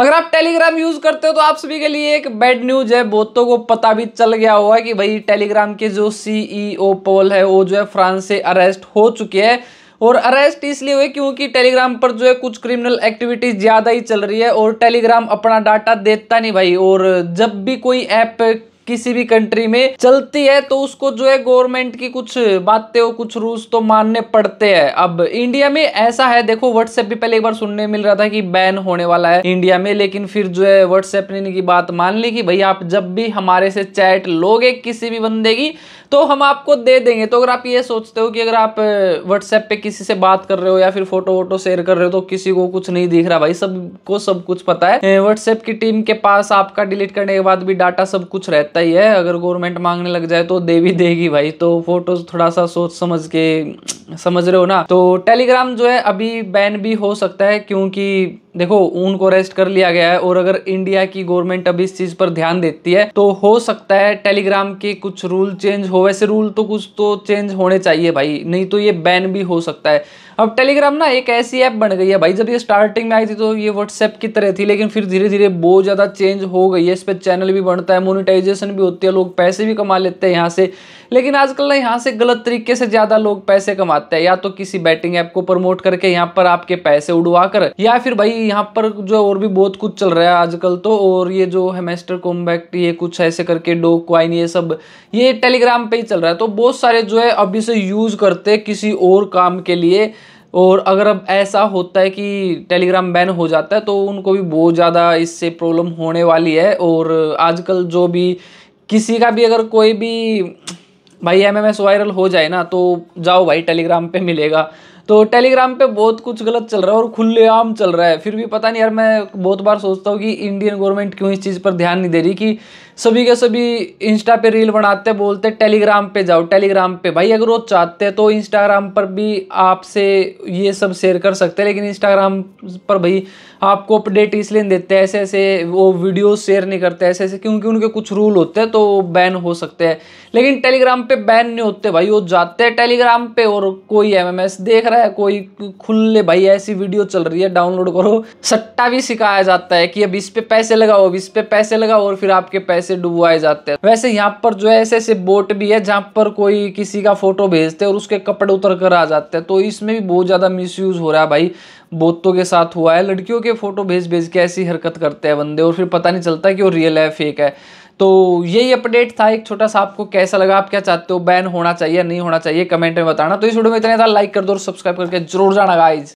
अगर आप Telegram use करते हो तो आप सभी के लिए एक बैड न्यूज है बोतों को पता भी चल गया होगा कि भाई टेलीग्राम के जो सीईओ पोल e है वो जो है फ्रांस से अरेस्ट हो चुके हैं और अरेस्ट इसलिए हुए क्योंकि टेलीग्राम पर जो है कुछ क्रिमिनल एक्टिविटीज ज़्यादा ही चल रही है और टेलीग्राम अपना डाटा देता नहीं भाई और जब भी कोई ऐप किसी भी कंट्री में चलती है तो उसको जो है गवर्नमेंट की कुछ बातें और कुछ रूल्स तो मानने पड़ते हैं अब इंडिया में ऐसा है देखो व्हाट्सएप भी पहले एक बार सुनने मिल रहा था कि बैन होने वाला है इंडिया में लेकिन फिर जो है व्हाट्सएप ने इनकी बात मान ली कि भाई आप जब भी हमारे से चैट लोगे किसी भी बंदे की तो हम आपको दे देंगे तो अगर आप ये सोचते हो कि अगर आप व्हाट्सएप पे किसी से बात कर रहे हो या फिर फोटो वोटो शेयर कर रहे हो तो किसी को कुछ नहीं दिख रहा भाई सबको सब कुछ पता है व्हाट्सएप की टीम के पास आपका डिलीट करने के बाद भी डाटा सब कुछ रहता लगता ही है अगर गवर्नमेंट मांगने लग जाए तो दे भी देगी भाई तो फोटो थोड़ा सा सोच समझ के समझ रहे हो ना तो टेलीग्राम जो है अभी बैन भी हो सकता है क्योंकि देखो उनको अरेस्ट कर लिया गया है और अगर इंडिया की गवर्नमेंट अभी इस चीज़ पर ध्यान देती है तो हो सकता है टेलीग्राम के कुछ रूल चेंज हो वैसे रूल तो कुछ तो चेंज होने चाहिए भाई नहीं तो ये बैन भी हो सकता है अब टेलीग्राम ना एक ऐसी ऐप बन गई है भाई जब ये स्टार्टिंग में आई थी तो ये व्हाट्सएप की तरह थी लेकिन फिर धीरे धीरे बहुत ज़्यादा चेंज हो गई है इस पर चैनल भी बढ़ता है मोनिटाइजेशन भी होती है लोग पैसे भी कमा लेते हैं यहाँ से लेकिन आजकल ना यहाँ से गलत तरीके से ज़्यादा लोग पैसे कमाते हैं या तो किसी बैटिंग ऐप को प्रमोट करके यहाँ पर आपके पैसे उड़वा कर या फिर भाई यहाँ पर जो और भी बहुत कुछ चल रहा है आजकल तो और ये जो हेमेस्टर कॉम्बैक्ट ये कुछ ऐसे करके डो क्वाइन ये सब ये टेलीग्राम पे ही चल रहा है तो बहुत सारे जो है अब इसे यूज़ करते किसी और काम के लिए और अगर अब ऐसा होता है कि टेलीग्राम बैन हो जाता है तो उनको भी बहुत ज़्यादा इससे प्रॉब्लम होने वाली है और आजकल जो भी किसी का भी अगर कोई भी भाई एम एम एस वायरल हो जाए ना तो जाओ भाई टेलीग्राम पे मिलेगा तो टेलीग्राम पे बहुत कुछ गलत चल रहा है और खुलेआम चल रहा है फिर भी पता नहीं यार मैं बहुत बार सोचता हूँ कि इंडियन गवर्नमेंट क्यों इस चीज़ पर ध्यान नहीं दे रही कि सभी के सभी इंस्टा पे रील बनाते बोलते टेलीग्राम पे जाओ टेलीग्राम पे भाई अगर वो चाहते हैं तो इंस्टाग्राम पर भी आपसे ये सब शेयर कर सकते हैं लेकिन इंस्टाग्राम पर भाई आपको अपडेट इसलिए देते हैं ऐसे ऐसे वो वीडियो शेयर नहीं करते ऐसे ऐसे क्योंकि उनके कुछ रूल होते हैं तो बैन हो सकते हैं लेकिन टेलीग्राम पर बैन नहीं होते भाई वो जाते हैं टेलीग्राम पर और कोई एम देख रहा है है कोई खुले भाई ऐसी वीडियो चल रही है डाउनलोड करो सट्टा भी सिखाया जाता है कि अब इस पे पैसे लगाओ अब इस पे पैसे लगाओ और फिर आपके पैसे डुबवाए जाते हैं वैसे यहाँ पर जो है ऐसे ऐसे बोट भी है जहाँ पर कोई किसी का फोटो भेजते और उसके कपड़े उतर कर आ जाते हैं तो इसमें भी बहुत ज़्यादा मिस हो रहा है भाई बोतों के साथ हुआ है लड़कियों के फोटो भेज भेज के ऐसी हरकत करते हैं बंदे और फिर पता नहीं चलता कि वो रियल है फेक है तो यही अपडेट था एक छोटा सा आपको कैसा लगा आप क्या चाहते हो बैन होना चाहिए नहीं होना चाहिए कमेंट में बताना तो इस वीडियो में इतना था लाइक कर दो और सब्सक्राइब करके जरूर जाना गाइज